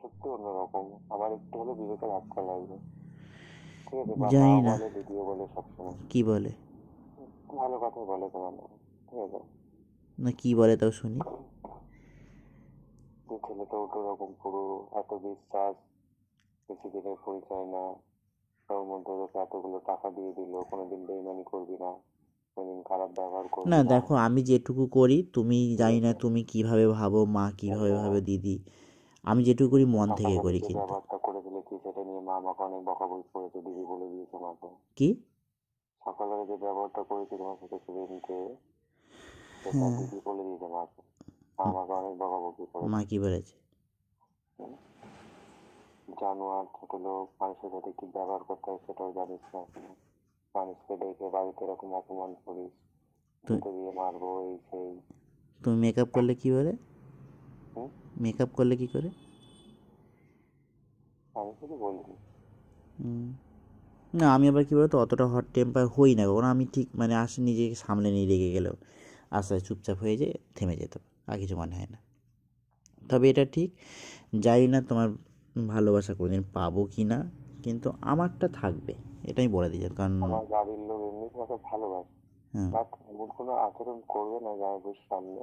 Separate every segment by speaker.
Speaker 1: সত্যি অন্যরকম আমার একটু হলে বিবেকে ধাক্কা লাগবে ঠিক আছে জানি না বলে সবসময় কি বলে ভালো কথা বলে তোমার ঠিক আছে
Speaker 2: না কি বলে তাও শুনি
Speaker 1: যে ছেলেটা ওটা রকম পুরো এত বিশ্বাস কিছু দিনের পরিচয় না তার মধ্যে তোকে এতগুলো টাকা দিয়ে দিল কোনোদিন বেইমানি করবি না কোনোদিন খারাপ ব্যবহার করবি না দেখো
Speaker 2: আমি যেটুকু করি তুমি জানি না তুমি কিভাবে ভাবো মা কিভাবে হ্যাঁ। ভাবে দিদি আমি যেটুকু করি মন থেকে করি কিন্তু
Speaker 1: ব্যবহারটা করে সেটা নিয়ে মা আমাকে অনেক বকাবকি করেছে দিদি বলে দিয়েছে কি যে ব্যবহারটা তোমার সাথে হ্যাঁ। মাকে অনেক বকাবকি মা কি বলেছে জানোয়ার ছোট লোক মানুষের সাথে কি ব্যবহার করতে হয় সেটাও জানিস না মানুষকে দেখে বাড়িতে এরকম অপমান করিস দিয়ে মারবো এই সেই
Speaker 2: তুমি মেকআপ করলে কি বলে মেকআপ করলে কি করে না আমি আবার কী বলতো অতটা হট টেম্পার হই না কখনো আমি ঠিক মানে আস নিজেকে সামলে নিয়ে রেগে গেলেও আস্তে চুপচাপ হয়ে যে থেমে যেত আর কিছু মনে হয় না তবে এটা ঠিক যাই না তোমার ভালোবাসা কোনোদিন পাবো কি না কিন্তু আমারটা থাকবে এটাই বলে দিই কারণ আমার
Speaker 1: গাড়ির লোক এমনি তোমাকে ভালোবাসে হ্যাঁ। কোনো আচরণ করবে না গায়ে সামনে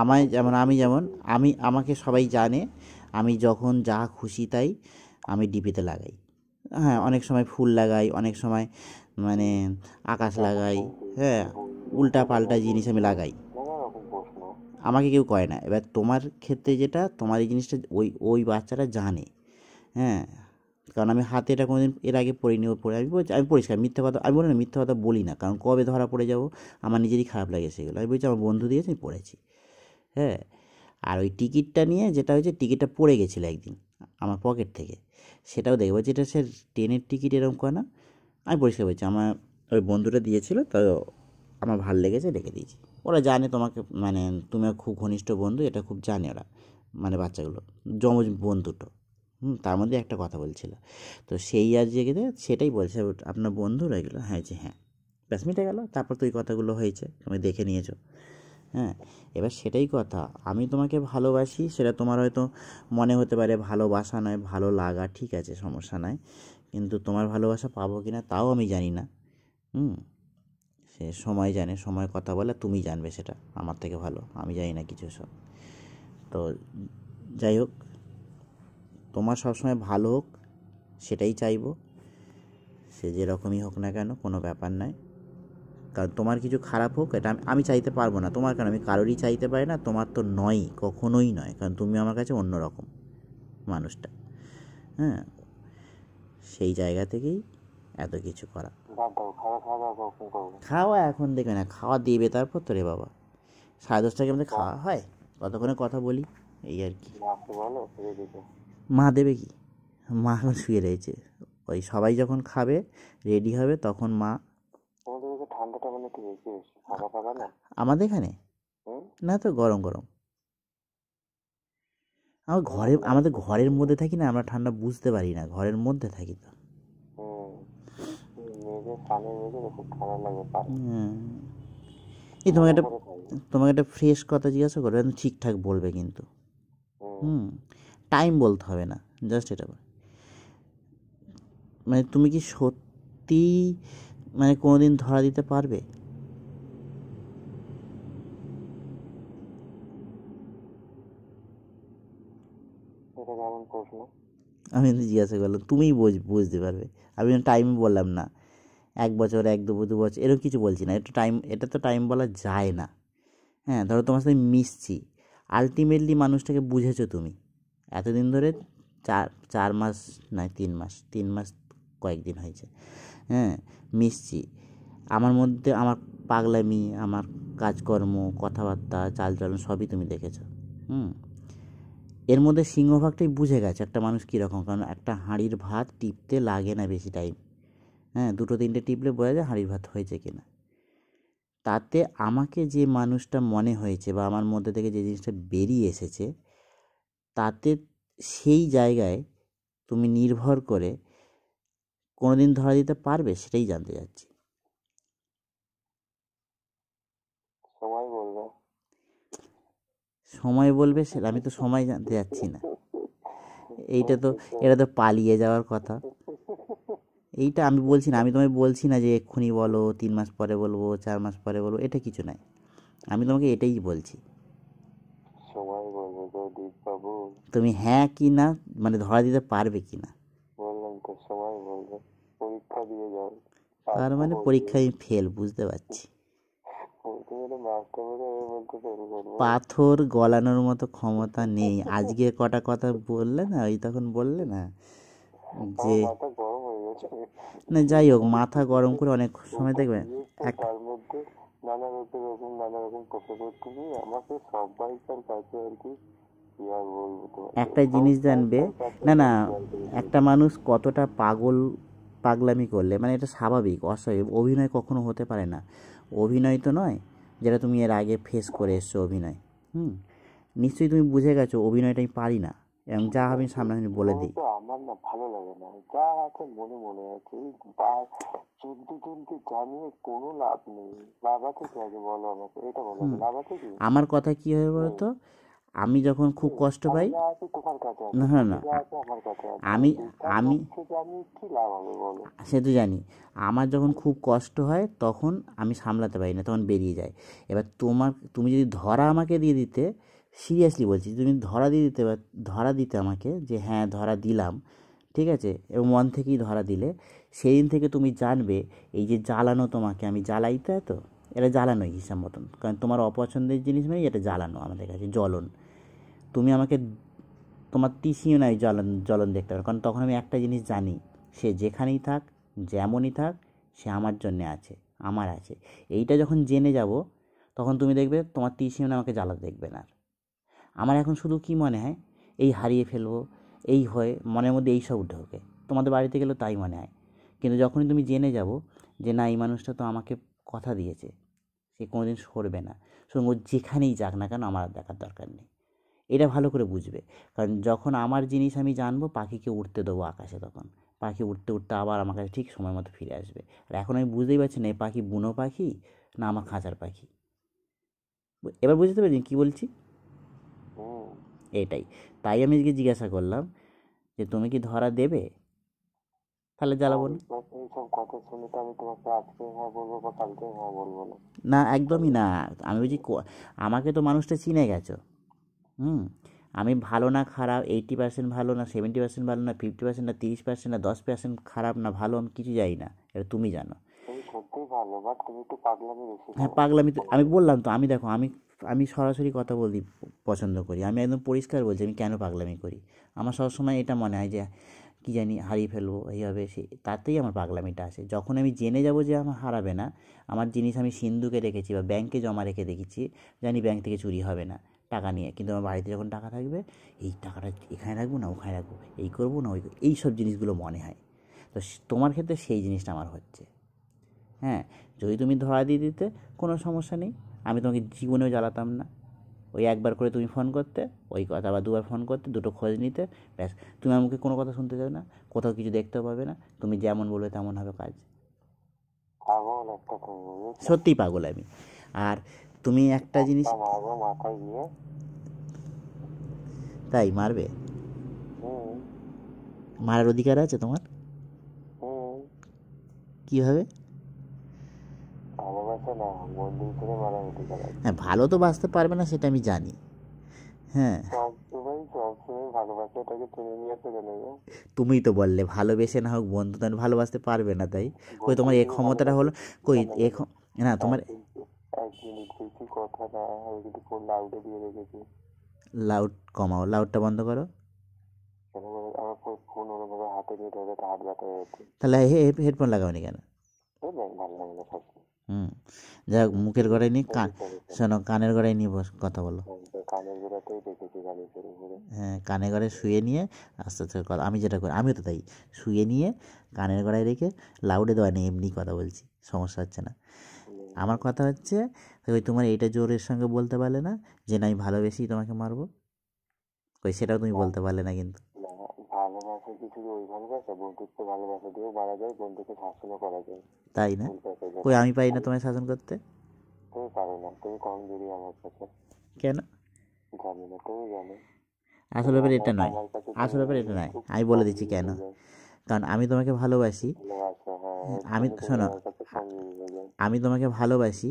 Speaker 2: আমায় যেমন আমি যেমন আমি আমাকে সবাই জানে আমি যখন যা খুশি তাই আমি ডিপিতে লাগাই হ্যাঁ অনেক সময় ফুল লাগাই অনেক সময় মানে আকাশ লাগাই হ্যাঁ উল্টা পাল্টা জিনিস আমি লাগাই আমাকে কেউ কয় না এবার তোমার ক্ষেত্রে যেটা তোমার এই জিনিসটা ওই ওই বাচ্চারা জানে হ্যাঁ কারণ আমি হাতে এটা কোনোদিন এর আগে নিয়ে পড়ে আমি বলছি আমি পরিষ্কার মিথ্যা কথা আমি বলি না মিথ্যা কথা বলি না কারণ কবে ধরা পড়ে যাবো আমার নিজেরই খারাপ লাগে সেগুলো আমি বলছি আমার বন্ধু দিয়েছে আমি পড়েছি হ্যাঁ আর ওই টিকিটটা নিয়ে যেটা হয়েছে টিকিটটা পড়ে গেছিলো একদিন আমার পকেট থেকে সেটাও দেখবো যেটা সে ট্রেনের টিকিট এরকম করে না আমি পরিষ্কার বলছি আমার ওই বন্ধুটা দিয়েছিল তো আমার ভাল লেগেছে রেখে দিয়েছি ওরা জানে তোমাকে মানে তুমি খুব ঘনিষ্ঠ বন্ধু এটা খুব জানে ওরা মানে বাচ্চাগুলো জমজ বন্ধুটো হুম তার মধ্যে একটা কথা বলছিল তো সেই আর যে সেটাই বলছে আপনার বন্ধুরা এগুলো হ্যাঁ যে হ্যাঁ ব্যাস মিটে গেলো তারপর তো ওই কথাগুলো হয়েছে তুমি দেখে নিয়েছো হ্যাঁ এবার সেটাই কথা আমি তোমাকে ভালোবাসি সেটা তোমার হয়তো মনে হতে পারে ভালোবাসা নয় ভালো লাগা ঠিক আছে সমস্যা নয় কিন্তু তোমার ভালোবাসা পাবো কি না তাও আমি জানি না হুম সে সময় জানে সময় কথা বলে তুমি জানবে সেটা আমার থেকে ভালো আমি জানি না কিছু সব তো যাই হোক তোমার সবসময় ভালো হোক সেটাই চাইবো সে যেরকমই হোক না কেন কোনো ব্যাপার নয় কারণ তোমার কিছু খারাপ হোক এটা আমি চাইতে পারবো না তোমার কারণ আমি কারোরই চাইতে পারি না তোমার তো নয় কখনোই নয় কারণ তুমি আমার কাছে অন্য রকম মানুষটা হ্যাঁ সেই জায়গা থেকেই এত কিছু করা খাওয়া এখন দেখবে না খাওয়া দেবে তারপর তো রে বাবা সাড়ে দশটাকে আমাদের খাওয়া হয় কতক্ষণে কথা বলি এই আর কি মা দেবে কি মা এখন শুয়ে রয়েছে ওই সবাই যখন খাবে রেডি হবে তখন মা
Speaker 1: ঠান্ডাটা মানে একটু বেশি বেশি ফাঁকা ফাঁকা না
Speaker 2: আমাদের এখানে না তো গরম গরম আমার ঘরে আমাদের ঘরের মধ্যে থাকি না আমরা ঠান্ডা বুঝতে পারি না ঘরের মধ্যে থাকি তো তোমাকে একটা তোমাকে একটা ফ্রেশ কথা জিজ্ঞাসা করবে ঠিকঠাক বলবে কিন্তু হুম টাইম বলতে হবে না জাস্ট এটা মানে তুমি কি সত্যি মানে কোনো দিন ধরা দিতে পারবে আমি কিন্তু জিজ্ঞাসা করলাম তুমিই বুঝ বুঝতে পারবে আমি টাইম বললাম না এক বছর এক দু দু বছর এরকম কিছু বলছি না এটা টাইম এটা তো টাইম বলা যায় না হ্যাঁ ধরো তোমার সাথে মিশছি আলটিমেটলি মানুষটাকে বুঝেছো তুমি এতদিন ধরে চার চার মাস নয় তিন মাস তিন মাস কয়েকদিন হয়েছে হ্যাঁ মিশছি আমার মধ্যে আমার পাগলামি আমার কাজকর্ম কথাবার্তা চালচলন সবই তুমি দেখেছো হুম এর মধ্যে সিংহভাগটাই বুঝে গেছে একটা মানুষ কীরকম কারণ একটা হাঁড়ির ভাত টিপতে লাগে না বেশি টাইম হ্যাঁ দুটো তিনটে টিপলে বোঝা যায় হাঁড়ির ভাত হয়েছে কিনা তাতে আমাকে যে মানুষটা মনে হয়েছে বা আমার মধ্যে থেকে যে জিনিসটা বেরিয়ে এসেছে তাতে সেই জায়গায় তুমি নির্ভর করে কোনো দিন ধরা দিতে পারবে সেটাই জানতে চাচ্ছি
Speaker 1: সময় বলবে
Speaker 2: সময় বলবে সেটা আমি তো সময় জানতে যাচ্ছি না এইটা তো এটা তো পালিয়ে যাওয়ার কথা এইটা আমি বলছি না আমি তোমায় বলছি না যে এক্ষুনি বলো তিন মাস পরে বলবো চার মাস পরে বলবো এটা কিছু নাই আমি তোমাকে এটাই বলছি তুমি হ্যাঁ কি না মানে ধরা দিতে পারবে কি না তার মানে পরীক্ষায় আমি ফেল বুঝতে পারছি পাথর গলানোর মতো ক্ষমতা নেই আজকে কটা কথা বললে না ওই তখন বললে না হ্যাঁ, যে না যাই হোক মাথা গরম করে অনেক সময় দেখবেন একটা
Speaker 1: কাছে আর কি একটা
Speaker 2: জিনিস জানবে না না একটা মানুষ কতটা পাগল পাগলামি করলে মানে এটা স্বাভাবিক অস্বাভাবিক অভিনয় কখনো হতে পারে না অভিনয় তো নয় যেটা তুমি এর আগে ফেস করে এসছো অভিনয় হুম নিশ্চয়ই তুমি বুঝে গেছো অভিনয়টা আমি পারি না এবং যা আমি সামনাসামনি বলে দিই
Speaker 1: আমার না ভালো লাগে না যা আছে মনে মনে আছে চোদ্দ জনকে জানিয়ে কোনো লাভ নেই বাবাকে কি আগে বলো আমাকে এটা বলো বাবাকে কি আমার
Speaker 2: কথা কি হয় বলতো আমি যখন খুব কষ্ট পাই না না আমি আমি সে তো জানি আমার যখন খুব কষ্ট হয় তখন আমি সামলাতে পারি না তখন বেরিয়ে যায় এবার তোমার তুমি যদি ধরা আমাকে দিয়ে দিতে সিরিয়াসলি বলছি তুমি ধরা দিয়ে দিতে ধরা দিতে আমাকে যে হ্যাঁ ধরা দিলাম ঠিক আছে এবং মন থেকেই ধরা দিলে সেই দিন থেকে তুমি জানবে এই যে জ্বালানো তোমাকে আমি জ্বালাইতে তো এটা জ্বালানোই হিসাব মতন কারণ তোমার অপছন্দের জিনিস মানে এটা জ্বালানো আমাদের কাছে জ্বলন তুমি আমাকে তোমার তিসিও নাই জ্বলন জ্বলন দেখতে পারো কারণ তখন আমি একটা জিনিস জানি সে যেখানেই থাক যেমনই থাক সে আমার জন্যে আছে আমার আছে এইটা যখন জেনে যাব তখন তুমি দেখবে তোমার তিসিও না আমাকে জ্বালা দেখবে না আমার এখন শুধু কি মনে হয় এই হারিয়ে ফেলবো এই হয়ে মনের মধ্যে এই সব ঢোকে তোমাদের বাড়িতে গেলেও তাই মনে হয় কিন্তু যখনই তুমি জেনে যাবো যে না এই মানুষটা তো আমাকে কথা দিয়েছে সে কোনোদিন সরবে না সুতরাং ও যেখানেই যাক না কেন আমার দেখার দরকার নেই এটা ভালো করে বুঝবে কারণ যখন আমার জিনিস আমি জানবো পাখিকে উঠতে দেবো আকাশে তখন পাখি উঠতে উঠতে আবার আমার কাছে ঠিক সময় মতো ফিরে আসবে আর এখন আমি বুঝতেই পারছি না এই পাখি বুনো পাখি না আমার খাঁচার পাখি এবার বুঝতে পারছেন কী বলছি এটাই তাই আমি আজকে জিজ্ঞাসা করলাম যে তুমি কি ধরা দেবে তাহলে জ্বালাবো না
Speaker 1: হ্যাঁ হ্যাঁ
Speaker 2: না একদমই না আমি বলছি আমাকে তো মানুষটা চিনে গেছো হুম আমি ভালো না খারাপ এইট্টি পার্সেন্ট ভালো না সেভেন্টি পার্সেন্ট ভালো না ফিফটি পার্সেন্ট না তিরিশ পার্সেন্ট না দশ পার্সেন্ট খারাপ না ভালো আমি কিছু জানি না এটা তুমি জানো হ্যাঁ পাগলামি তো আমি বললাম তো আমি দেখো আমি আমি সরাসরি কথা বলি পছন্দ করি আমি একদম পরিষ্কার বলছি আমি কেন পাগলামি করি আমার সবসময় এটা মনে হয় যে কী জানি হারিয়ে ফেলবো এইভাবে সে তাতেই আমার পাগলামিটা আসে যখন আমি জেনে যাব যে আমার হারাবে না আমার জিনিস আমি সিন্ধুকে রেখেছি বা ব্যাংকে জমা রেখে দেখেছি জানি ব্যাংক থেকে চুরি হবে না টাকা নিয়ে কিন্তু আমার বাড়িতে যখন টাকা থাকবে এই টাকাটা এখানে রাখবো না ওখানে রাখবো এই করবো না ওই এই সব জিনিসগুলো মনে হয় তো তোমার ক্ষেত্রে সেই জিনিসটা আমার হচ্ছে হ্যাঁ যদি তুমি ধরা দিয়ে দিতে কোনো সমস্যা নেই আমি তোমাকে জীবনেও জ্বালাতাম না ওই একবার করে তুমি ফোন করতে ওই কথা বা দুবার ফোন করতে দুটো খোঁজ নিতে ব্যাস তুমি আমাকে কোনো কথা শুনতে চাও না কোথাও কিছু দেখতে পাবে না তুমি যেমন বলবে তেমন হবে কাজ সত্যিই পাগল আমি আর তুমি একটা জিনিস তাই মারবে মারার অধিকার আছে তোমার কিভাবে হ্যাঁ ভালো তো বাঁচতে পারবে না সেটা আমি জানি হ্যাঁ তুমি তো বললে ভালোবেসে না হোক বন্ধু তার ভালোবাসতে পারবে না তাই কই তোমার এ ক্ষমতাটা হলো কই এ না তোমার
Speaker 1: আর কি লিখেছি কথা না এর উপর লাউডে দিয়ে রেখেছি
Speaker 2: লাউড কমাও লাউডটা বন্ধ করো
Speaker 1: আমার ফোন ওরকমভাবে হাতে নিয়ে হাত ব্যথা হয়ে যাচ্ছে
Speaker 2: তাহলে হেডফোন লাগাওনি কেন
Speaker 1: ভালো লাগে না সব
Speaker 2: হুম যাই হোক মুখের গড়াই নি কান হ্যাঁ, শোনো কানের গড়াই নিয়ে বস কথা বলো হ্যাঁ কানের গড়ায় হ্যাঁ, শুয়ে নিয়ে আস্তে আস্তে কথা আমি যেটা করি আমিও তো তাই শুয়ে নিয়ে কানের গড়ায় রেখে লাউডে দেওয়া নেই এমনি কথা বলছি সমস্যা হচ্ছে না আমার কথা হচ্ছে ওই তোমার এটা জোরের সঙ্গে বলতে পারলে না যে না আমি ভালোবেসেই তোমাকে মারবো ওই সেটাও তুমি বলতে পারলে না কিন্তু
Speaker 1: শাসনও করা যায় তাই না ওই আমি পাই না তোমায় শাসন করতে না তুমি আমার কেন জানি না তুমি আসল ব্যাপার এটা নয় আসল ব্যাপার এটা নয় আমি বলে দিচ্ছি কেন
Speaker 2: কারণ আমি তোমাকে ভালোবাসি আচ্ছা, হ্যাঁ, হ্যাঁ, হ্যাঁ, আমি শোনো আমি তোমাকে ভালোবাসি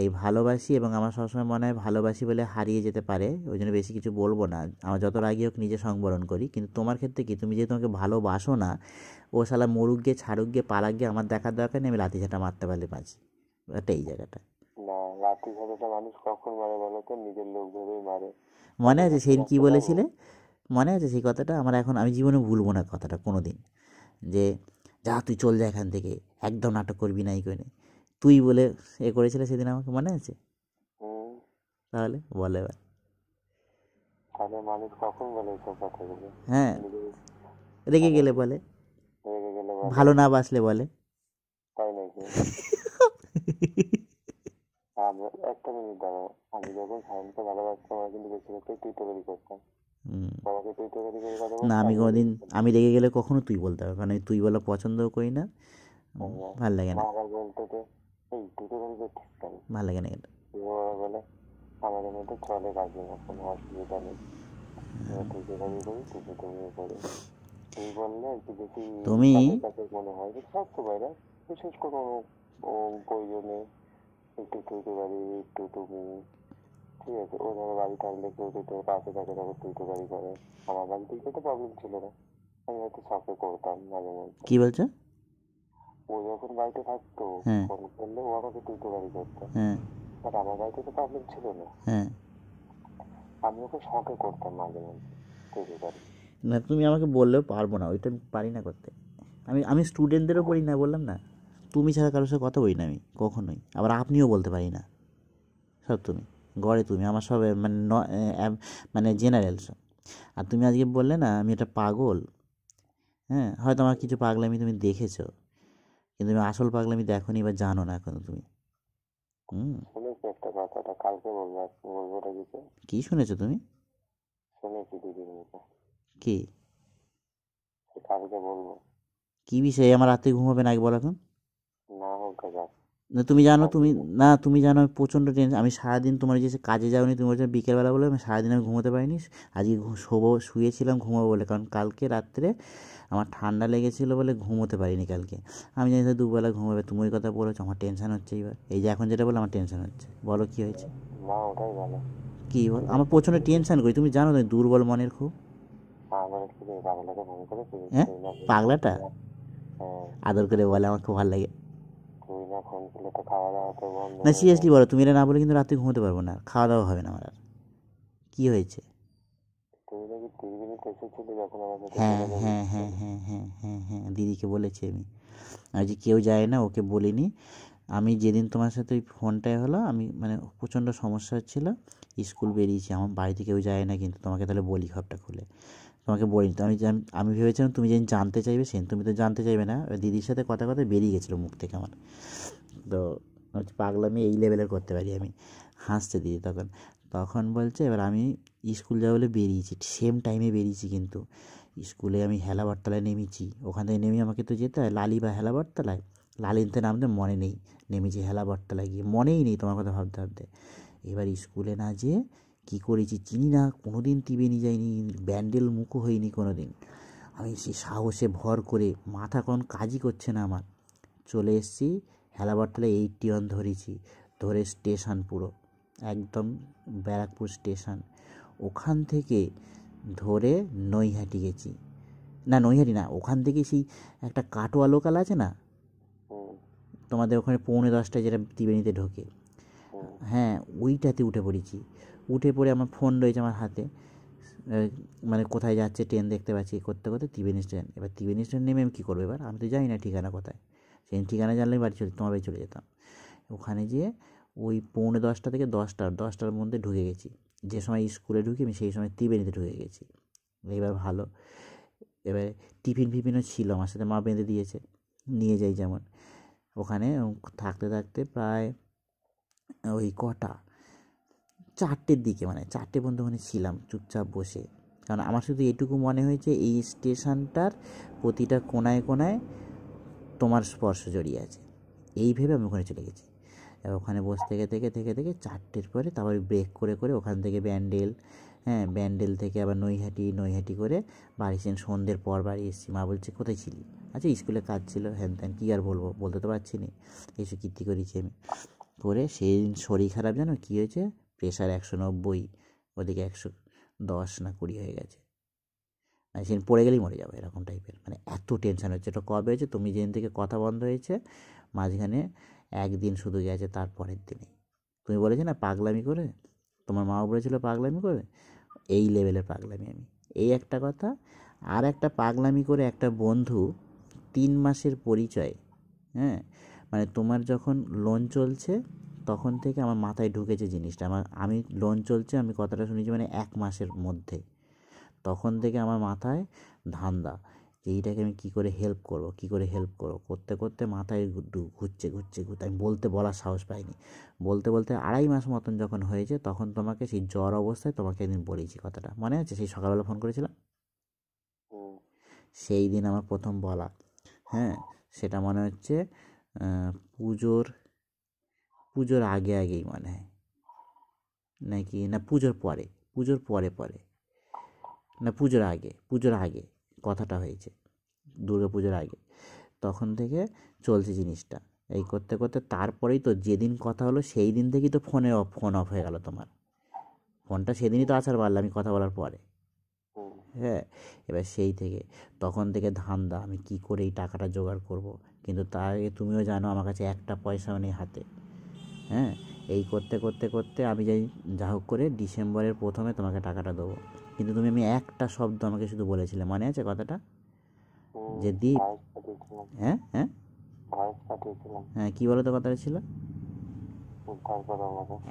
Speaker 2: এই ভালোবাসি এবং আমার সবসময় মনে হয় ভালোবাসি বলে হারিয়ে যেতে পারে ওই জন্য বেশি কিছু বলবো না আমার যত রাগি হোক নিজে সংবরণ করি কিন্তু তোমার ক্ষেত্রে কি তুমি যে তোমাকে ভালোবাসো না ও শালা মরুক গিয়ে ছাড়ুক গিয়ে পালা গিয়ে আমার দেখার দরকার নেই আমি লাঠি ঝাঁটা মারতে পারলে পাঁচি এই জায়গাটা
Speaker 1: মানুষ নিজের লোক
Speaker 2: মনে আছে সেদিন কি বলেছিলে মনে আছে সেই কথাটা আমার এখন আমি জীবনে ভুলবো না কথাটা কোনো দিন যে যা তুই চল যা এখান থেকে একদম নাটক করবি না এই করে তুই বলে এ করেছিলে সেদিন আমাকে মনে আছে তাহলে বলে এবার
Speaker 1: কখন বলে হ্যাঁ
Speaker 2: রেগে গেলে বলে
Speaker 1: রেগে গেলে ভালো
Speaker 2: না বাসলে বলে
Speaker 1: তাই নাকি একটা মিনিট দাঁড়াও আমি যখন সায়নকে ভালোবাসতাম আমি কিন্তু বেশি তুই তৈরি করতাম
Speaker 2: না আমি কোনোদিন আমি রেগে গেলে কখনো তুই বলতে হবে কারণ আমি তুই বলা পছন্দও করি না ভাল লাগে না ভাল লাগে না এটা
Speaker 1: আমাদের চলে কোনো অসুবিধা নেই হ্যাঁ। তুমি মনে হয় যে বিশেষ কোনো একটু একটু তুমি ঠিক আছে ও যেন বাড়ি থাকলে কেউ যদি তোর পাশে থাকে তবে তুই তো বাড়ি করে আমার বাড়ি থেকে তো প্রবলেম ছিল না আমি হয়তো শখে করতাম মাঝে মাঝে কি বলছো ও যখন বাড়িতে থাকতো হ্যাঁ। ফোন করলে ও আমাকে তুই তো বাড়ি করতো বাট হ্যাঁ। আমার বাড়িতে তো প্রবলেম ছিল না হ্যাঁ। আমি ওকে শখে করতাম মাঝে মাঝে তুই বাড়ি
Speaker 2: না তুমি আমাকে বললেও পারবো না ওইটা পারি না করতে আমি আমি স্টুডেন্টদেরও করি না বললাম না তুমি ছাড়া কারোর সাথে কথা বলি না আমি কখনোই আবার আপনিও বলতে পারি না সব তুমি গড়ে তুমি আমার সব মানে মানে জেনারেল সব আর তুমি আজকে বললে না আমি এটা পাগল হ্যাঁ হয়তো আমার কিছু পাগলামি তুমি দেখেছো কিন্তু তুমি আসল পাগলামি দেখো নি বা জানো না এখনো তুমি হুম কি শুনেছো তুমি কি কি বিষয়ে আমার রাতে ঘুমাবে না আগে বলো এখন না হোক না তুমি জানো তুমি না তুমি জানো আমি প্রচণ্ড টেনশন আমি সারাদিন তোমার যে কাজে যাওনি তুমি বলছো বিকেলবেলা বলে আমি সারাদিন আমি ঘুমোতে পারিনি আজকে শোবো শুয়েছিলাম ঘুমাবো বলে কারণ কালকে রাত্রে আমার ঠান্ডা লেগেছিলো বলে ঘুমোতে পারিনি কালকে আমি জানি দুবেলা ঘুমাবে তুমি ওই কথা বলেছো আমার টেনশন হচ্ছে এবার এই যে এখন যেটা বলো আমার টেনশন হচ্ছে বলো কী হয়েছে কী বল আমার প্রচণ্ড টেনশন করি তুমি জানো তুমি দুর্বল মনের খুব
Speaker 1: হ্যাঁ পাগলাটা হ্যাঁ। আদর
Speaker 2: করে বলে আমার খুব ভালো লাগে না সিরিয়াসলি বলো তুমি এটা না বলে কিন্তু রাত্রে ঘুমোতে পারবো না খাওয়া দাওয়া হবে না আমার আর কী হয়েছে হ্যাঁ হ্যাঁ হ্যাঁ হ্যাঁ হ্যাঁ হ্যাঁ হ্যাঁ দিদিকে বলেছি আমি আর যে কেউ যায় না ওকে বলিনি আমি যেদিন তোমার সাথে ওই ফোনটায় হলো আমি মানে প্রচণ্ড সমস্যা হচ্ছিলো স্কুল বেরিয়েছি আমার বাড়িতে কেউ যায় না কিন্তু তোমাকে তাহলে বলি ঘরটা খুলে তোমাকে বলি তো আমি আমি ভেবেছিলাম তুমি যেদিন জানতে চাইবে সেদিন তুমি তো জানতে চাইবে না দিদির সাথে কথা কথা বেরিয়ে গেছিলো মুখ থেকে আমার তো হচ্ছে পাগলামি এই লেভেলের করতে পারি আমি হাসতে দিই তখন তখন বলছে এবার আমি স্কুল যাওয়া বলে বেরিয়েছি সেম টাইমে বেরিয়েছি কিন্তু স্কুলে আমি হেলাবারতলায় নেমেছি ওখান থেকে নেমে আমাকে তো যেতে হয় লালি বা হেলাবারতলায় তো নামতে মনে নেই নেমেছি হেলা বট্টা লাগিয়ে মনেই নেই তোমার কথা ভাবতে ভাবতে এবার স্কুলে না যেয়ে কী করেছি চিনি না কোনো দিন টিভি নিয়ে যাইনি ব্যান্ডেল মুখো হইনি কোনো দিন আমি সে সাহসে ভর করে মাথা কোন কাজই করছে না আমার চলে এসেছি হেলাবাটলে এইটটি ওয়ান ধরেছি ধরে স্টেশন পুরো একদম ব্যারাকপুর স্টেশন ওখান থেকে ধরে নৈহাটি গেছি না নৈহাটি না ওখান থেকে সেই একটা কাটোয়া লোকাল আছে না তোমাদের ওখানে পৌনে দশটায় যেটা ত্রিবেণীতে ঢোকে হ্যাঁ ওইটাতে উঠে পড়েছি উঠে পড়ে আমার ফোন রয়েছে আমার হাতে মানে কোথায় যাচ্ছে ট্রেন দেখতে পাচ্ছি করতে করতে ত্রিবেণী স্ট্যান্ড এবার ত্রিবেণী স্ট্যান্ড নেমে আমি কী করবো এবার আমি তো জানি না ঠিকানা কোথায় সেই ঠিকানা জানলে বাড়ি চলে তোমার বাড়ি চলে যেতাম ওখানে গিয়ে ওই পৌনে দশটা থেকে দশটার দশটার মধ্যে ঢুকে গেছি যে সময় স্কুলে ঢুকি আমি সেই সময় ত্রিবেণীতে ঢুকে গেছি এবার ভালো এবার টিফিন ফিফিনও ছিল আমার সাথে মা বেঁধে দিয়েছে নিয়ে যাই যেমন ওখানে থাকতে থাকতে প্রায় ওই কটা চারটের দিকে মানে চারটে পর্যন্ত ওখানে ছিলাম চুপচাপ বসে কারণ আমার শুধু এটুকু মনে হয়েছে এই স্টেশনটার প্রতিটা কোনায় কোনায় তোমার স্পর্শ জড়িয়ে আছে এই ভেবে আমি ওখানে চলে গেছি এবার ওখানে বসে থেকে থেকে থেকে থেকে চারটের পরে তারপরে ব্রেক করে করে ওখান থেকে ব্যান্ডেল হ্যাঁ ব্যান্ডেল থেকে আবার নৈহাটি নৈহাটি করে বাড়ি সেন সন্ধ্যের পর বাড়ি এসেছি মা বলছে কোথায় ছিলি আচ্ছা স্কুলে কাজ ছিল হ্যান ত্যান কী আর বলবো বলতে তো পারছি না কিছু কীর্তি করেছি আমি করে সেই দিন শরীর খারাপ জানো কী হয়েছে প্রেশার একশো নব্বই ওদিকে একশো দশ না কুড়ি হয়ে গেছে মানে সেদিন পড়ে গেলেই মরে যাবে এরকম টাইপের মানে এত টেনশান হচ্ছে এটা কবে হয়েছে তুমি যেদিন থেকে কথা বন্ধ হয়েছে মাঝখানে একদিন শুধু গেছে তার পরের দিনে তুমি বলেছো না পাগলামি করে তোমার মাও বলেছিলো পাগলামি করে এই লেভেলের পাগলামি আমি এই একটা কথা আর একটা পাগলামি করে একটা বন্ধু তিন মাসের পরিচয় হ্যাঁ মানে তোমার যখন লোন চলছে তখন থেকে আমার মাথায় ঢুকেছে জিনিসটা আমার আমি লোন চলছে আমি কথাটা শুনেছি মানে এক মাসের মধ্যে তখন থেকে আমার মাথায় ধান্দা যে এইটাকে আমি কী করে হেল্প করবো কী করে হেল্প করবো করতে করতে মাথায় ঘুরছে ঘুরছে ঘুরতে আমি বলতে বলার সাহস পাইনি বলতে বলতে আড়াই মাস মতন যখন হয়েছে তখন তোমাকে সেই জ্বর অবস্থায় তোমাকে একদিন বলেছি কথাটা মনে আছে সেই সকালবেলা ফোন করেছিলাম সেই দিন আমার প্রথম বলা হ্যাঁ সেটা মানে হচ্ছে পুজোর পুজোর আগে আগেই মানে হয় নাকি না পুজোর পরে পুজোর পরে পরে না পুজোর আগে পুজোর আগে কথাটা হয়েছে দুর্গা পুজোর আগে তখন থেকে চলছে জিনিসটা এই করতে করতে তারপরেই তো যেদিন কথা হলো সেই দিন থেকেই তো ফোনে ফোন অফ হয়ে গেল তোমার ফোনটা সেদিনই তো আসার পারলে আমি কথা বলার পরে হ্যাঁ এবার সেই থেকে তখন থেকে ধান্দা আমি কি করে এই টাকাটা জোগাড় করব। কিন্তু তার আগে তুমিও জানো আমার কাছে একটা পয়সাও নেই হাতে হ্যাঁ এই করতে করতে করতে আমি যাই যা হোক করে ডিসেম্বরের প্রথমে তোমাকে টাকাটা দেবো কিন্তু তুমি আমি একটা শব্দ আমাকে শুধু বলেছিলে মনে আছে কথাটা যে দ্বীপ হ্যাঁ হ্যাঁ হ্যাঁ কী বলো তো কথাটা ছিল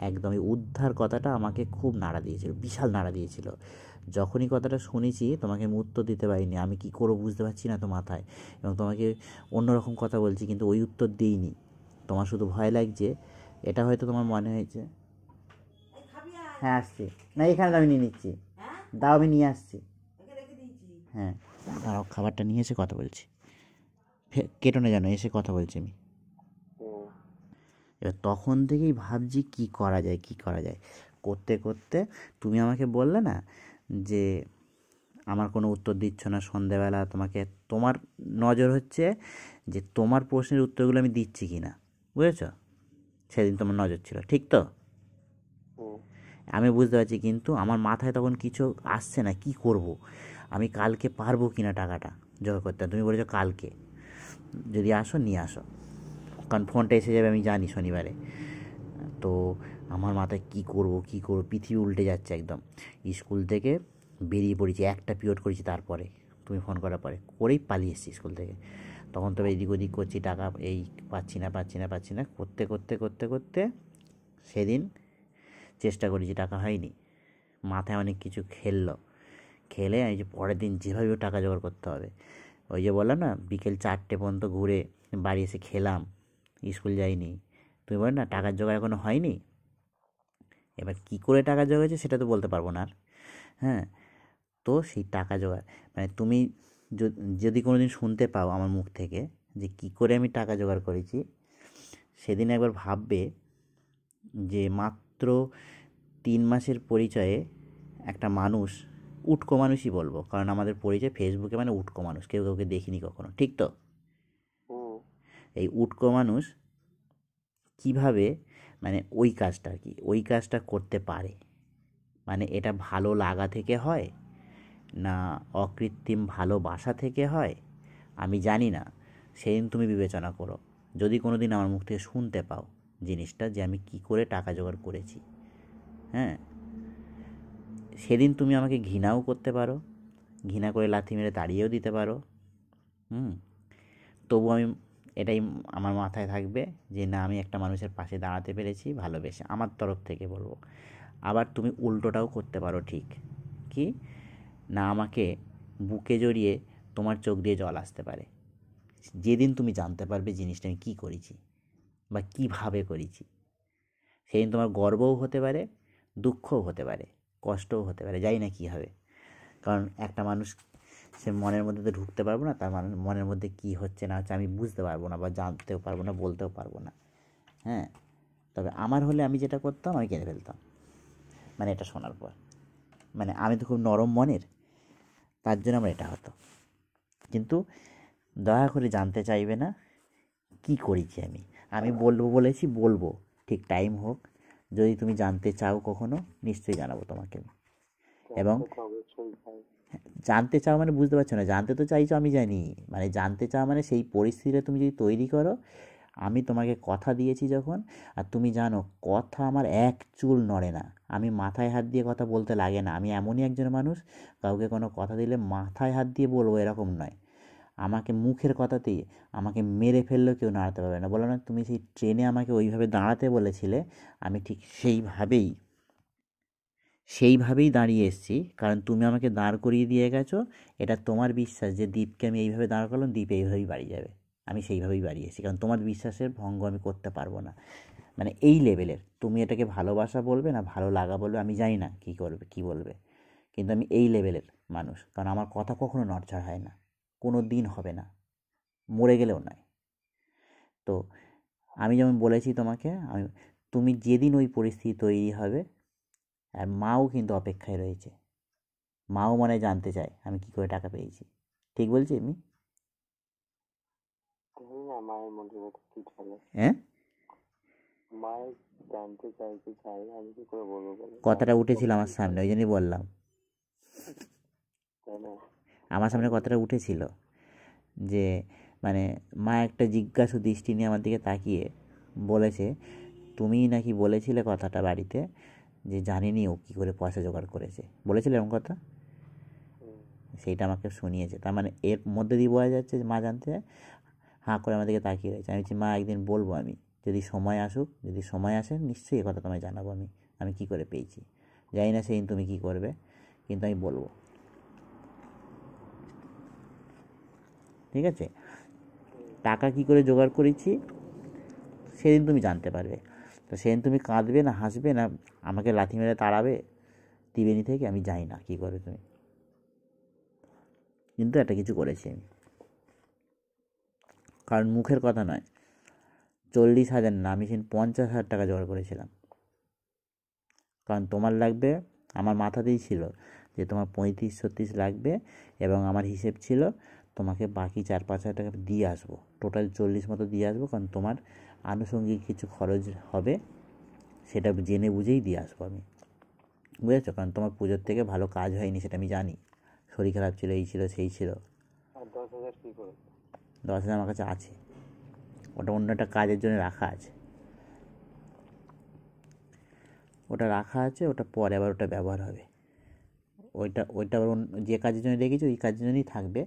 Speaker 2: একদমই উদ্ধার কথাটা আমাকে খুব নাড়া দিয়েছিল বিশাল নাড়া দিয়েছিল যখনই কথাটা শুনেছি তোমাকে আমি উত্তর দিতে পারিনি আমি কি করবো বুঝতে পারছি না তো মাথায় এবং তোমাকে অন্যরকম কথা বলছি কিন্তু ওই উত্তর দিইনি তোমার শুধু ভয় লাগছে এটা হয়তো তোমার মনে হয়েছে হ্যাঁ আসছি না এখানে আমি নিয়ে নিচ্ছি দাও আমি নিয়ে আসছি হ্যাঁ দাঁড়াও খাবারটা নিয়ে এসে কথা বলছি কেটো না জানো এসে কথা বলছি আমি এবার তখন থেকেই ভাবছি কি করা যায় কি করা যায় করতে করতে তুমি আমাকে বললে না যে আমার কোনো উত্তর দিচ্ছ না সন্ধেবেলা তোমাকে তোমার নজর হচ্ছে যে তোমার প্রশ্নের উত্তরগুলো আমি দিচ্ছি কি না বুঝেছ সেদিন তোমার নজর ছিল ঠিক তো আমি বুঝতে পারছি কিন্তু আমার মাথায় তখন কিছু আসছে না কি করব। আমি কালকে পারবো কি না টাকাটা জোগাড় করতে তুমি বলেছো কালকে যদি আসো নিয়ে আসো কারণ ফোনটা এসে যাবে আমি জানি শনিবারে তো আমার মাথায় কি করব কি করব পৃথিবী উল্টে যাচ্ছে একদম স্কুল থেকে বেরিয়ে পড়েছি একটা পিরিয়ড করেছি তারপরে তুমি ফোন করার পরে করেই পালিয়ে এসেছি স্কুল থেকে তখন তো এদিক ওদিক করছি টাকা এই পাচ্ছি না পাচ্ছি না পাচ্ছি না করতে করতে করতে করতে সেদিন চেষ্টা করেছি টাকা হয়নি মাথায় অনেক কিছু খেললো খেলে আমি যে পরের দিন যেভাবে টাকা জোগাড় করতে হবে ওই যে বললাম না বিকেল চারটে পর্যন্ত ঘুরে বাড়ি এসে খেলাম স্কুল যাইনি তুমি বলো না টাকার জোগাড় এখনও হয়নি এবার কি করে টাকা জোগাড়ছে সেটা তো বলতে পারবো না আর হ্যাঁ তো সেই টাকা জোগাড় মানে তুমি যদি কোনো দিন শুনতে পাও আমার মুখ থেকে যে কি করে আমি টাকা জোগাড় করেছি সেদিন একবার ভাববে যে মাত্র তিন মাসের পরিচয়ে একটা মানুষ উটকো মানুষই বলবো কারণ আমাদের পরিচয় ফেসবুকে মানে উটকো মানুষ কেউ কাউকে দেখিনি কখনো ঠিক তো এই উটকো মানুষ কিভাবে মানে ওই কাজটা কি ওই কাজটা করতে পারে মানে এটা ভালো লাগা থেকে হয় না অকৃত্রিম ভালোবাসা থেকে হয় আমি জানি না সেদিন তুমি বিবেচনা করো যদি কোনো দিন আমার মুখ থেকে শুনতে পাও জিনিসটা যে আমি কি করে টাকা জোগাড় করেছি হ্যাঁ সেদিন তুমি আমাকে ঘৃণাও করতে পারো ঘৃণা করে লাথি মেরে তাড়িয়েও দিতে পারো হুম তবু আমি এটাই আমার মাথায় থাকবে যে না আমি একটা মানুষের পাশে দাঁড়াতে পেরেছি ভালোবেসে আমার তরফ থেকে বলবো আবার তুমি উল্টোটাও করতে পারো ঠিক কি না আমাকে বুকে জড়িয়ে তোমার চোখ দিয়ে জল আসতে পারে যেদিন তুমি জানতে পারবে জিনিসটা আমি কী করেছি বা কীভাবে করেছি সেদিন তোমার গর্বও হতে পারে দুঃখও হতে পারে কষ্টও হতে পারে যাই না কী হবে কারণ একটা মানুষ সে মনের মধ্যে তো ঢুকতে পারবো না তার মানে মনের মধ্যে কী হচ্ছে না হচ্ছে আমি বুঝতে পারবো না বা জানতেও পারবো না বলতেও পারবো না হ্যাঁ তবে আমার হলে আমি যেটা করতাম আমি কেঁদে ফেলতাম মানে এটা শোনার পর মানে আমি তো খুব নরম মনের তার জন্য আমার এটা হতো কিন্তু দয়া করে জানতে চাইবে না কি করেছি আমি আমি বলবো বলেছি বলবো ঠিক টাইম হোক যদি তুমি জানতে চাও কখনো নিশ্চয়ই জানাবো তোমাকে এবং জানতে চাও মানে বুঝতে পারছো না জানতে তো চাইছো আমি জানি মানে জানতে চাও মানে সেই পরিস্থিতিতে তুমি যদি তৈরি করো আমি তোমাকে কথা দিয়েছি যখন আর তুমি জানো কথা আমার এক চুল নড়ে না আমি মাথায় হাত দিয়ে কথা বলতে লাগে না আমি এমনই একজন মানুষ কাউকে কোনো কথা দিলে মাথায় হাত দিয়ে বলবো এরকম নয় আমাকে মুখের কথাতেই আমাকে মেরে ফেললেও কেউ নাড়াতে পারবে না বলো না তুমি সেই ট্রেনে আমাকে ওইভাবে দাঁড়াতে বলেছিলে আমি ঠিক সেইভাবেই সেইভাবেই দাঁড়িয়ে এসেছি কারণ তুমি আমাকে দাঁড় করিয়ে দিয়ে গেছো এটা তোমার বিশ্বাস যে দ্বীপকে আমি এইভাবে দাঁড় করলাম দ্বীপ এইভাবেই বাড়ি যাবে আমি সেইভাবেই বাড়িয়ে এসেছি কারণ তোমার বিশ্বাসের ভঙ্গ আমি করতে পারবো না মানে এই লেভেলের তুমি এটাকে ভালোবাসা বলবে না ভালো লাগা বলবে আমি জানি না কী করবে কী বলবে কিন্তু আমি এই লেভেলের মানুষ কারণ আমার কথা কখনো নড়ছাড় হয় না কোনো দিন হবে না মরে গেলেও নয় তো আমি যেমন বলেছি তোমাকে আমি তুমি যেদিন ওই পরিস্থিতি তৈরি হবে আর মাও কিন্তু অপেক্ষায় রয়েছে মাও মনে জানতে চায় আমি কি করে টাকা পেয়েছি ঠিক বলছি হ্যাঁ? আমি কথাটা উঠেছিল আমার সামনে ওই জন্যই বললাম আমার সামনে কথাটা উঠেছিল যে মানে মা একটা জিজ্ঞাসু দৃষ্টি নিয়ে আমার দিকে তাকিয়ে বলেছে তুমি নাকি বলেছিলে কথাটা বাড়িতে যে জানিনি ও কী করে পয়সা জোগাড় করেছে বলেছিল এরকম কথা সেইটা আমাকে শুনিয়েছে তার মানে এর মধ্যে দিয়ে বোঝা যাচ্ছে যে মা জানতে চায় হাঁ করে আমাদেরকে তাকিয়ে রয়েছে আমি বলছি মা একদিন বলবো আমি যদি সময় আসুক যদি সময় আসে নিশ্চয়ই কথা তোমায় জানাবো আমি আমি কী করে পেয়েছি জানি না সেদিন তুমি কি করবে কিন্তু আমি বলবো ঠিক আছে টাকা কি করে জোগাড় করেছি সেদিন তুমি জানতে পারবে তো সেদিন তুমি কাঁদবে না হাসবে না আমাকে লাথি মেরে তাড়াবে ত্রিবেণী থেকে আমি যাই না কী করে তুমি কিন্তু একটা কিছু করেছি আমি কারণ মুখের কথা নয় চল্লিশ হাজার না আমি সেদিন পঞ্চাশ হাজার টাকা জোগাড় করেছিলাম কারণ তোমার লাগবে আমার মাথাতেই ছিল যে তোমার পঁয়ত্রিশ ছত্রিশ লাগবে এবং আমার হিসেব ছিল তোমাকে বাকি চার পাঁচ হাজার টাকা দিয়ে আসবো টোটাল চল্লিশ মতো দিয়ে আসবো কারণ তোমার আনুষঙ্গিক কিছু খরচ হবে সেটা জেনে বুঝেই দিয়ে আসবো আমি বুঝেছো কারণ তোমার পুজোর থেকে ভালো কাজ হয়নি সেটা আমি জানি শরীর খারাপ ছিল এই ছিল সেই ছিল দশ হাজার আমার কাছে আছে ওটা অন্য একটা কাজের জন্য রাখা আছে ওটা রাখা আছে ওটা পরে আবার ওটা ব্যবহার হবে ওইটা ওইটা আবার অন্য যে কাজের জন্য রেখেছি ওই কাজের জন্যই থাকবে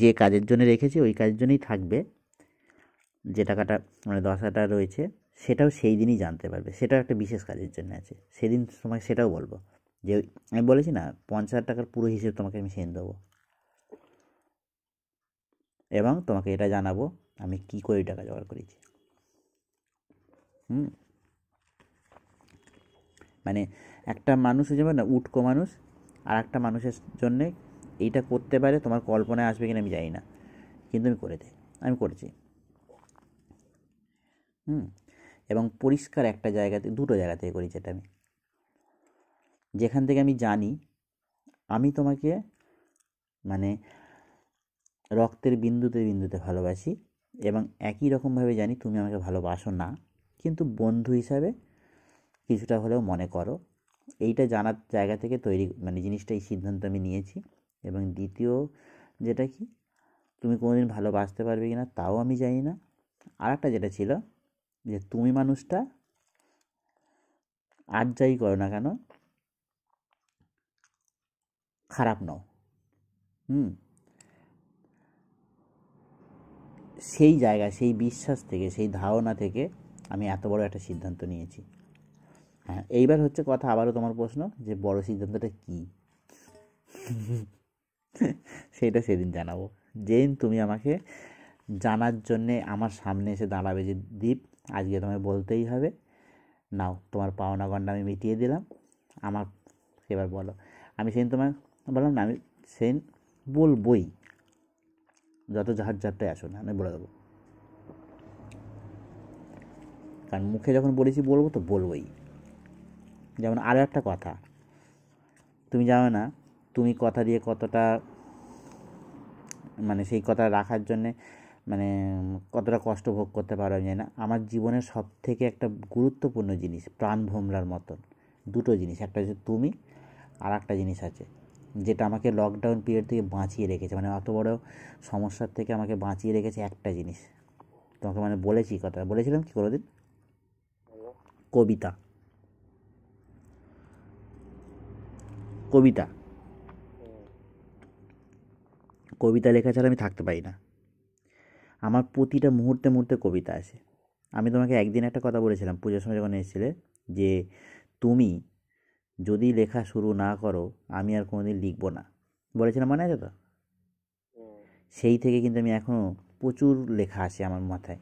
Speaker 2: যে কাজের জন্য রেখেছি ওই কাজের জন্যই থাকবে যে টাকাটা মানে দশ টাকা রয়েছে সেটাও সেই দিনই জানতে পারবে সেটাও একটা বিশেষ কাজের জন্য আছে সেদিন সময় সেটাও বলবো যে আমি বলেছি না পঞ্চাশ হাজার টাকার পুরো হিসেব তোমাকে আমি সেন দেবো এবং তোমাকে এটা জানাবো আমি কি করে টাকা জোগাড় করেছি হুম মানে একটা মানুষ হয়ে যাবে না উটকো মানুষ আর একটা মানুষের জন্যে এইটা করতে পারে তোমার কল্পনায় আসবে কিনা আমি জানি না কিন্তু আমি করে দেয় আমি করেছি হুম এবং পরিষ্কার একটা জায়গাতে দুটো জায়গা থেকে করি যেটা আমি যেখান থেকে আমি জানি আমি তোমাকে মানে রক্তের বিন্দুতে বিন্দুতে ভালোবাসি এবং একই রকমভাবে জানি তুমি আমাকে ভালোবাসো না কিন্তু বন্ধু হিসাবে কিছুটা হলেও মনে করো এইটা জানার জায়গা থেকে তৈরি মানে জিনিসটা এই সিদ্ধান্ত আমি নিয়েছি এবং দ্বিতীয় যেটা কি তুমি কোনোদিন ভালোবাসতে পারবে কি না তাও আমি জানি না আর একটা যেটা ছিল যে তুমি মানুষটা আর যাই করো না কেন খারাপ নও হুম সেই জায়গা সেই বিশ্বাস থেকে সেই ধারণা থেকে আমি এত বড় একটা সিদ্ধান্ত নিয়েছি হ্যাঁ এইবার হচ্ছে কথা আবারও তোমার প্রশ্ন যে বড় সিদ্ধান্তটা কী সেটা সেদিন জানাবো যেদিন তুমি আমাকে জানার জন্যে আমার সামনে এসে দাঁড়াবে যে দ্বীপ আজকে তোমায় বলতেই হবে নাও তোমার পাওনা গণ্ডা আমি মিটিয়ে দিলাম আমার এবার বলো আমি সেদিন তোমায় বললাম না আমি সেদিন বলবই যত জাহাজ যাত্রায় আসো না আমি বলে দেবো কারণ মুখে যখন বলেছি বলবো তো বলবোই যেমন আরও একটা কথা তুমি জানো না তুমি কথা দিয়ে কতটা মানে সেই কথা রাখার জন্যে মানে কতটা কষ্ট ভোগ করতে পারো আমি জানি না আমার জীবনের সব থেকে একটা গুরুত্বপূর্ণ জিনিস প্রাণ ভোমরার মতন দুটো জিনিস একটা হচ্ছে তুমি আর একটা জিনিস আছে যেটা আমাকে লকডাউন পিরিয়ড থেকে বাঁচিয়ে রেখেছে মানে অত বড় সমস্যার থেকে আমাকে বাঁচিয়ে রেখেছে একটা জিনিস তোমাকে মানে বলেছি কথা বলেছিলাম কি দিন কবিতা কবিতা কবিতা লেখা ছাড়া আমি থাকতে পারি না আমার প্রতিটা মুহূর্তে মুহূর্তে কবিতা আছে আমি তোমাকে একদিন একটা কথা বলেছিলাম পুজোর সময় যখন এসেছিলে যে তুমি যদি লেখা শুরু না করো আমি আর কোনোদিন লিখবো না বলেছিলাম মনে আছে তো সেই থেকে কিন্তু আমি এখনও প্রচুর লেখা আসে আমার মাথায়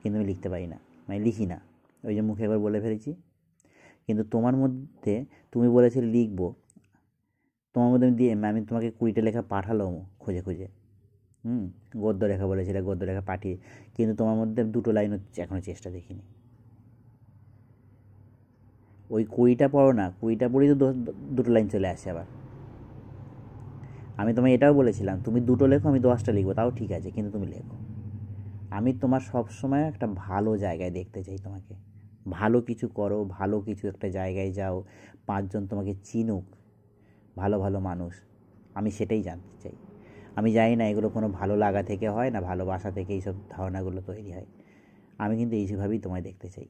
Speaker 2: কিন্তু আমি লিখতে পারি না মানে লিখি না ওই যে মুখে একবার বলে ফেলেছি কিন্তু তোমার মধ্যে তুমি বলেছিলে লিখবো তোমার মধ্যে দিয়ে আমি তোমাকে কুড়িটা লেখা পাঠালাম খুঁজে খুঁজে হুম গদ্য রেখা বলে সেটা গদ্য রেখা পাঠিয়ে কিন্তু তোমার মধ্যে দুটো লাইন এখনও চেষ্টা দেখিনি ওই কুড়িটা পড়ো না কুড়িটা পড়েই তো দুটো লাইন চলে আসে আবার আমি তোমায় এটাও বলেছিলাম তুমি দুটো লেখো আমি দশটা লিখবো তাও ঠিক আছে কিন্তু তুমি লেখো আমি তোমার সব সময় একটা ভালো জায়গায় দেখতে চাই তোমাকে ভালো কিছু করো ভালো কিছু একটা জায়গায় যাও পাঁচজন তোমাকে চিনুক ভালো ভালো মানুষ আমি সেটাই জানতে চাই আমি জানি না এগুলো কোনো ভালো লাগা থেকে হয় না ভালোবাসা থেকে এইসব ধারণাগুলো তৈরি হয় আমি কিন্তু এইভাবেই তোমায় দেখতে চাই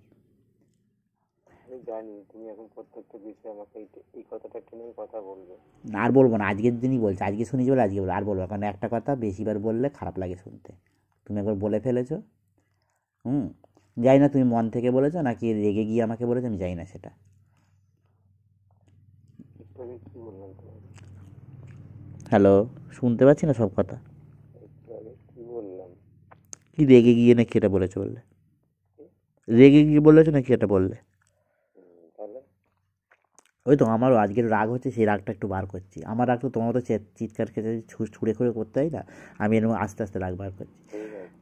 Speaker 1: জানি তুমি এখন প্রত্যেকটা বিষয়ে আমাকে এই কথাটা কথা বলবে
Speaker 2: না আর বলবো না আজকের দিনই বলছে আজকে শুনি বলে আজকে বলো আর বলবো কারণ একটা কথা বেশিবার বললে খারাপ লাগে শুনতে তুমি একবার বলে ফেলেছো হুম জানি না তুমি মন থেকে বলেছো নাকি রেগে গিয়ে আমাকে বলেছো আমি জানি না সেটা হ্যালো শুনতে পাচ্ছি না সব কথা কি রেগে গিয়ে না এটা বলেছো বললে রেগে গিয়ে বলেছো না এটা বললে ওই তো আমারও আজকের রাগ হচ্ছে সেই রাগটা একটু বার করছি আমার রাগ তো তোমার তো চিৎকার খেতে ছুঁড়ে খুঁড়ে করতে হয় না আমি এরকম আস্তে আস্তে রাগ বার করছি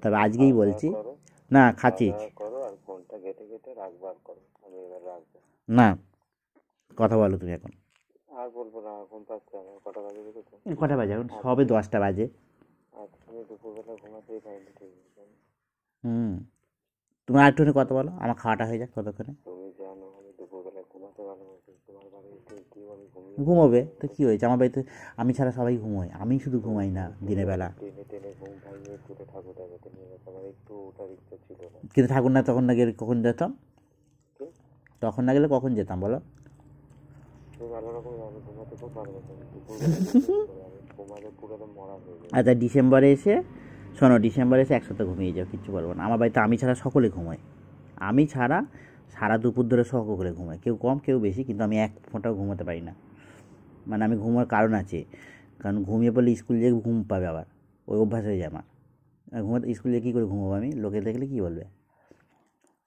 Speaker 2: তবে আজকেই বলছি না খাচ্ছি না কথা বলো তুমি এখন
Speaker 1: আর বলবো না ঘুম পাচ্ছে আমি কটা বাজে দেখেছো কটা বাজে এখন সবে দশটা বাজে আচ্ছা দুপুরবেলা ঘুমাতেই পারিনি ঠিক
Speaker 2: হুম তুমি আর একটুখানি কথা বলো আমার খাওয়াটা হয়ে যাক ততক্ষণে
Speaker 1: তুমি জানো আমি দুপুরবেলা ঘুমাতে ভালোবাসি তোমার বাড়িতে কি আমি ঘুমিয়ে
Speaker 2: ঘুমোবে তো কী হয়েছে আমার বাড়িতে আমি ছাড়া সবাই ঘুমোয় আমি শুধু ঘুমাই না দিনের বেলা
Speaker 1: টেনে ঘুম ভাঙিয়ে ছুটে ঠাকুর দেখাতে নিয়ে গেছে একটু ওটার ইচ্ছা ছিল কিন্তু
Speaker 2: ঠাকুর না তখন না গেলে কখন যেতাম তখন না গেলে কখন যেতাম বলো আচ্ছা ডিসেম্বরে এসে শোনো ডিসেম্বরে এসে একসাথে ঘুমিয়ে যাও কিচ্ছু বলবো না আমার বাড়িতে আমি ছাড়া সকলে ঘুমাই আমি ছাড়া সারা দুপুর ধরে সকলে ঘুমাই কেউ কম কেউ বেশি কিন্তু আমি এক ফোঁটাও ঘুমাতে পারি না মানে আমি ঘুমার কারণ আছে কারণ ঘুমিয়ে পড়লে স্কুল যেয়ে ঘুম পাবে আবার ওই অভ্যাস হয়ে যায় আমার ঘুমাতে স্কুল যেয়ে কী করে ঘুমাবো আমি লোকে দেখলে কী বলবে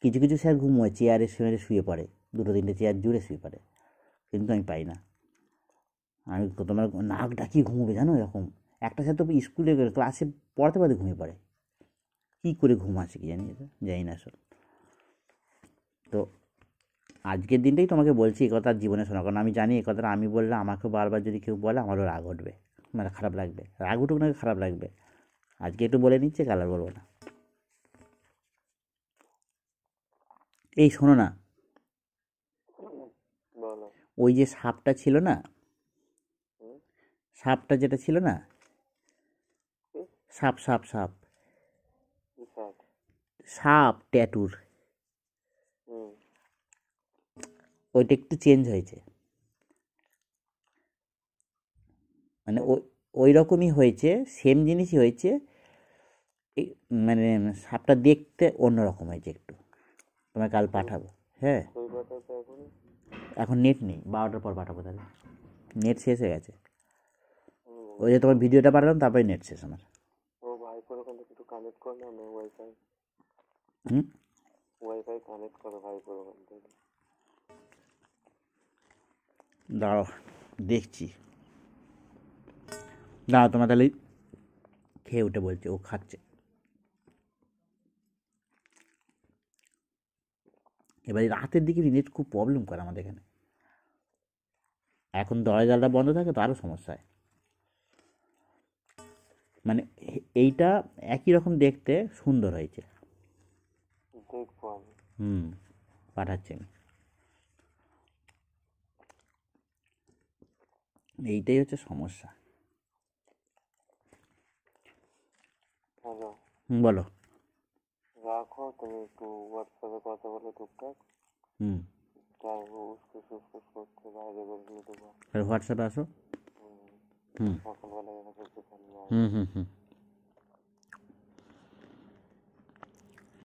Speaker 2: কিছু কিছু স্যার ঘুমোয় চেয়ারে শুয়ে শুয়ে পড়ে দুটো তিনটে চেয়ার জুড়ে শুয়ে পড়ে কিন্তু আমি পাই না আমি তোমার নাক ডাকিয়ে ঘুমোবে জানো এরকম একটা সাথে স্কুলে ক্লাসে পড়াতে পড়াতে ঘুমিয়ে পড়ে কী করে ঘুম আছে কি জানি এটা জানি না আসলে তো আজকের দিনটাই তোমাকে বলছি এ কথা জীবনে শোনা কারণ আমি জানি এ কথাটা আমি বললে আমাকে বারবার যদি কেউ বলে আমারও রাগ উঠবে মানে খারাপ লাগবে রাগ উঠুক নাকি খারাপ লাগবে আজকে একটু বলে নিচ্ছে কালার বলবো না এই শোনো না ওই যে সাপটা ছিল না সাপটা যেটা ছিল না সাপ সাপ সাপ সাপ ট্যাটুর ওইটা একটু চেঞ্জ হয়েছে মানে ওই ওই রকমই হয়েছে সেম জিনিসই হয়েছে মানে সাপটা দেখতে অন্যরকম হয়েছে একটু তোমায় কাল পাঠাবো হ্যাঁ এখন নেট নেই বারোটার পর পাঠাবো তাহলে নেট শেষ হয়ে গেছে ওই যে তোমার ভিডিওটা পাঠালাম তারপরে নেট শেষ আমার
Speaker 1: ও ভাই করে একটু ওয়াইফাই হুম ওয়াইফাই করো ভাই
Speaker 2: দেখছি দাঁড়াও তোমার তাহলে খেয়ে উঠে বলছে ও খাচ্ছে এবার রাতের দিকে নেট খুব প্রবলেম করে আমাদের এখানে এখন দরজাটা বন্ধ থাকে তো আরও সমস্যা হয় মানে এইটা একই রকম দেখতে সুন্দর হয়েছে হুম পাঠাচ্ছি আমি এইটাই হচ্ছে সমস্যা বলো
Speaker 1: রাখো তুমি একটু হোয়াটসঅ্যাপে কথা বলো টুকটাক হুম চাইবো উসকুস উসকুস করতে বাইরে বেরিয়ে দেবো
Speaker 2: হোয়াটসঅ্যাপে আসো হুম
Speaker 1: হুম হুম হুম